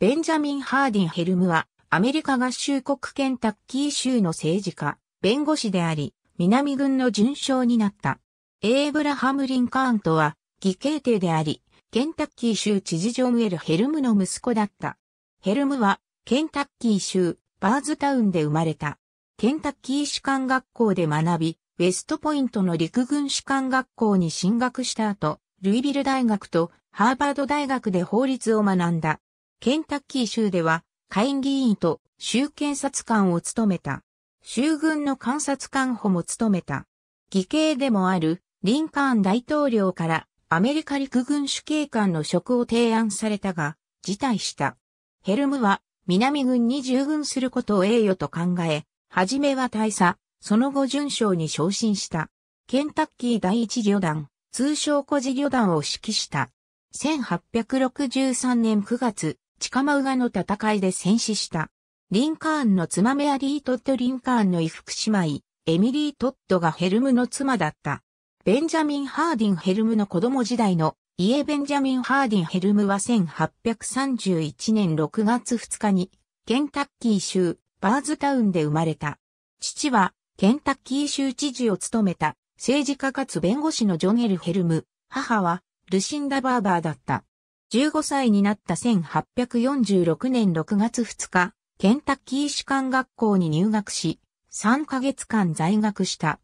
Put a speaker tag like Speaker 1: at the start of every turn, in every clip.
Speaker 1: ベンジャミン・ハーディン・ヘルムは、アメリカ合衆国ケンタッキー州の政治家、弁護士であり、南軍の準将になった。エーブラハム・リンカーンとは、義兄弟であり、ケンタッキー州知事ジョン・ウェル・ヘルムの息子だった。ヘルムは、ケンタッキー州、バーズタウンで生まれた。ケンタッキー士官学校で学び、ウェストポイントの陸軍士官学校に進学した後、ルイビル大学とハーバード大学で法律を学んだ。ケンタッキー州では、下院議員と州検察官を務めた。州軍の監察官補も務めた。義兄でもあるリンカーン大統領からアメリカ陸軍主警官の職を提案されたが、辞退した。ヘルムは南軍に従軍することを栄誉と考え、はじめは大佐、その後順将に昇進した。ケンタッキー第一旅団、通称小事旅団を指揮した。1863年9月、チカマウガの戦いで戦死した。リンカーンの妻メアリー・トッド・リンカーンの衣服姉妹、エミリー・トッドがヘルムの妻だった。ベンジャミン・ハーディン・ヘルムの子供時代のイエ・ベンジャミン・ハーディン・ヘルムは1831年6月2日にケンタッキー州バーズタウンで生まれた。父はケンタッキー州知事を務めた政治家かつ弁護士のジョネル・ヘルム、母はルシンダ・バーバーだった。15歳になった1846年6月2日、ケンタッキー士官学校に入学し、3ヶ月間在学した。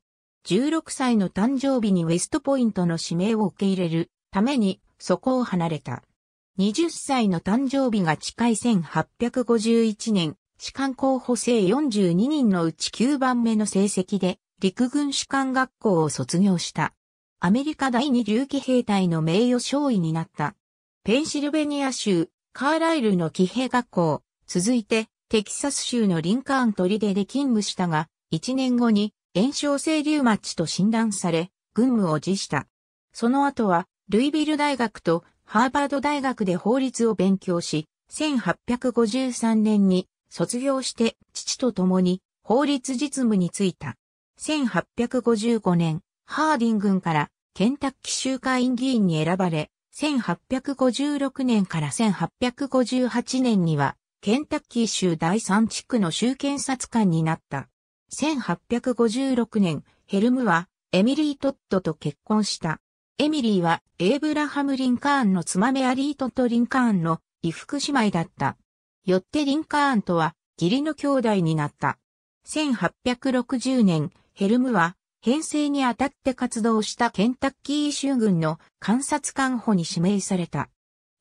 Speaker 1: 16歳の誕生日にウェストポイントの指名を受け入れるために、そこを離れた。20歳の誕生日が近い1851年、士官候補生42人のうち9番目の成績で、陸軍士官学校を卒業した。アメリカ第二流騎兵隊の名誉少尉になった。ペンシルベニア州、カーライルの騎兵学校、続いて、テキサス州のリンカーントリデで勤務したが、1年後に炎症性リウマッチと診断され、軍務を辞した。その後は、ルイビル大学とハーバード大学で法律を勉強し、1853年に卒業して父と共に法律実務に就いた。1855年、ハーディン軍からケンタッキー州会員議員に選ばれ、1856年から1858年には、ケンタッキー州第3地区の州検察官になった。1856年、ヘルムは、エミリー・トットと結婚した。エミリーは、エイブラハム・リンカーンの妻メアリートとリンカーンの衣服姉妹だった。よってリンカーンとは、義理の兄弟になった。1860年、ヘルムは、編成にあたって活動したケンタッキー州軍の観察官補に指名された。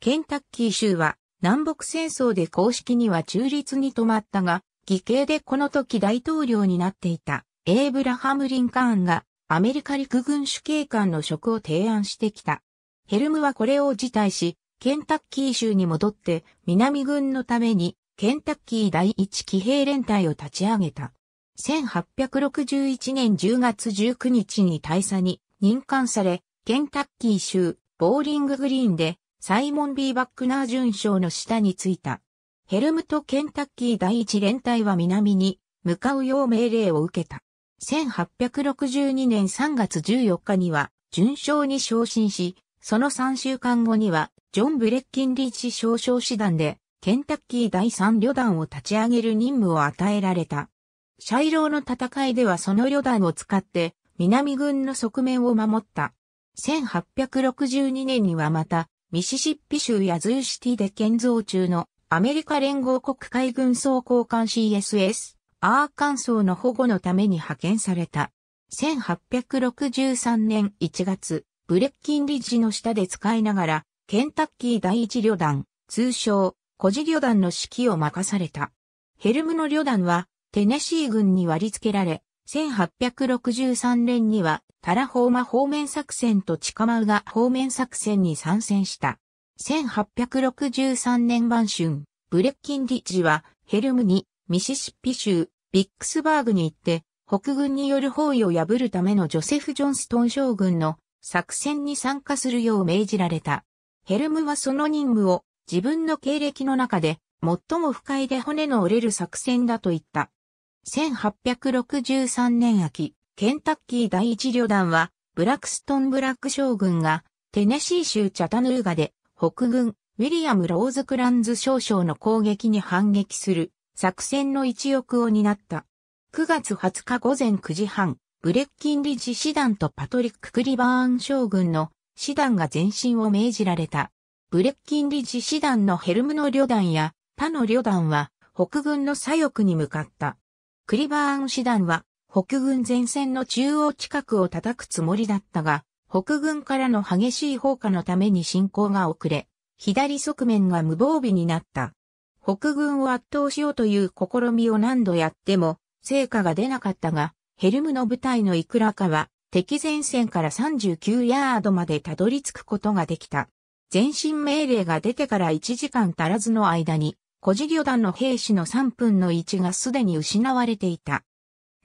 Speaker 1: ケンタッキー州は南北戦争で公式には中立に止まったが、義兄でこの時大統領になっていたエイブラハム・リンカーンがアメリカ陸軍主警官の職を提案してきた。ヘルムはこれを辞退し、ケンタッキー州に戻って南軍のためにケンタッキー第一騎兵連隊を立ち上げた。1861年10月19日に大佐に任官され、ケンタッキー州ボーリンググリーンでサイモン・ B・ バックナー巡将の下に着いた。ヘルムとケンタッキー第一連隊は南に向かうよう命令を受けた。1862年3月14日には巡将に昇進し、その3週間後にはジョン・ブレッキンリーチ少将師団でケンタッキー第3旅団を立ち上げる任務を与えられた。シャイローの戦いではその旅団を使って南軍の側面を守った。1862年にはまた、ミシシッピ州ヤズーシティで建造中のアメリカ連合国海軍総交換 CSS、アーカンソーの保護のために派遣された。1863年1月、ブレッキンリッジの下で使いながら、ケンタッキー第一旅団、通称、小ジ旅団の指揮を任された。ヘルムの旅団は、テネシー軍に割り付けられ、1863年にはタラホーマ方面作戦とチカマウガ方面作戦に参戦した。1863年晩春、ブレッキンリッジはヘルムにミシシッピ州ビックスバーグに行って北軍による包囲を破るためのジョセフ・ジョンストン将軍の作戦に参加するよう命じられた。ヘルムはその任務を自分の経歴の中で最も不快で骨の折れる作戦だと言った。1863年秋、ケンタッキー第一旅団は、ブラックストン・ブラック将軍が、テネシー州チャタヌーガで、北軍、ウィリアム・ローズ・クランズ少将の攻撃に反撃する、作戦の一翼を担った。9月20日午前9時半、ブレッキン理事師団とパトリック・クリバーン将軍の師団が前進を命じられた。ブレッキン理事師団のヘルムの旅団や他の旅団は北軍の左翼に向かった。クリバーン師団は北軍前線の中央近くを叩くつもりだったが、北軍からの激しい砲火のために進行が遅れ、左側面が無防備になった。北軍を圧倒しようという試みを何度やっても成果が出なかったが、ヘルムの部隊のいくらかは敵前線から39ヤードまでたどり着くことができた。前進命令が出てから1時間足らずの間に古事旅団の兵士の3分の1がすでに失われていた。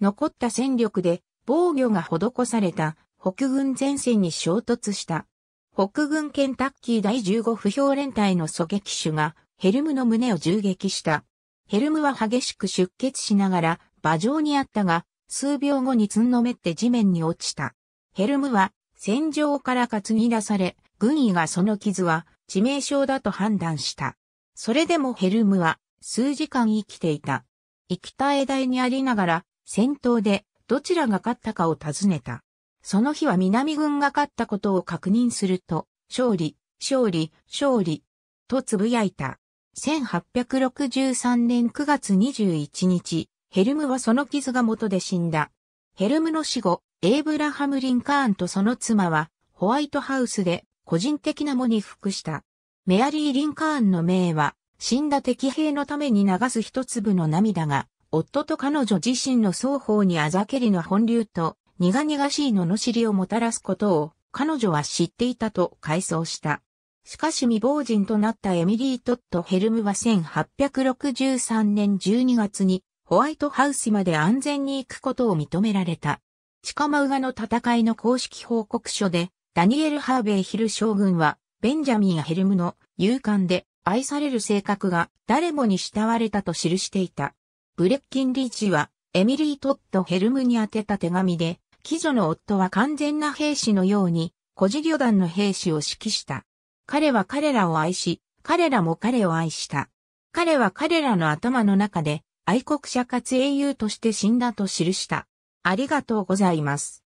Speaker 1: 残った戦力で防御が施された北軍前線に衝突した。北軍ケンタッキー第15不評連隊の狙撃手がヘルムの胸を銃撃した。ヘルムは激しく出血しながら馬上にあったが、数秒後につんのめって地面に落ちた。ヘルムは戦場から担ぎ出され、軍医がその傷は致命傷だと判断した。それでもヘルムは数時間生きていた。生きた枝にありながら戦闘でどちらが勝ったかを尋ねた。その日は南軍が勝ったことを確認すると、勝利、勝利、勝利、と呟いた。1863年9月21日、ヘルムはその傷が元で死んだ。ヘルムの死後、エイブラハム・リンカーンとその妻は、ホワイトハウスで個人的な喪に服した。メアリー・リンカーンの命は、死んだ敵兵のために流す一粒の涙が、夫と彼女自身の双方にあざけりの本流と、苦々しい罵りをもたらすことを、彼女は知っていたと回想した。しかし未亡人となったエミリー・トット・ヘルムは1863年12月にホワイトハウスまで安全に行くことを認められた。シカマウガの戦いの公式報告書でダニエル・ハーベイ・ヒル将軍はベンジャミン・ヘルムの勇敢で愛される性格が誰もに慕われたと記していた。ブレッキンリーチはエミリー・トッド・ヘルムに宛てた手紙で、貴女の夫は完全な兵士のように、孤児旅団の兵士を指揮した。彼は彼らを愛し、彼らも彼を愛した。彼は彼らの頭の中で愛国者かつ英雄として死んだと記した。ありがとうございます。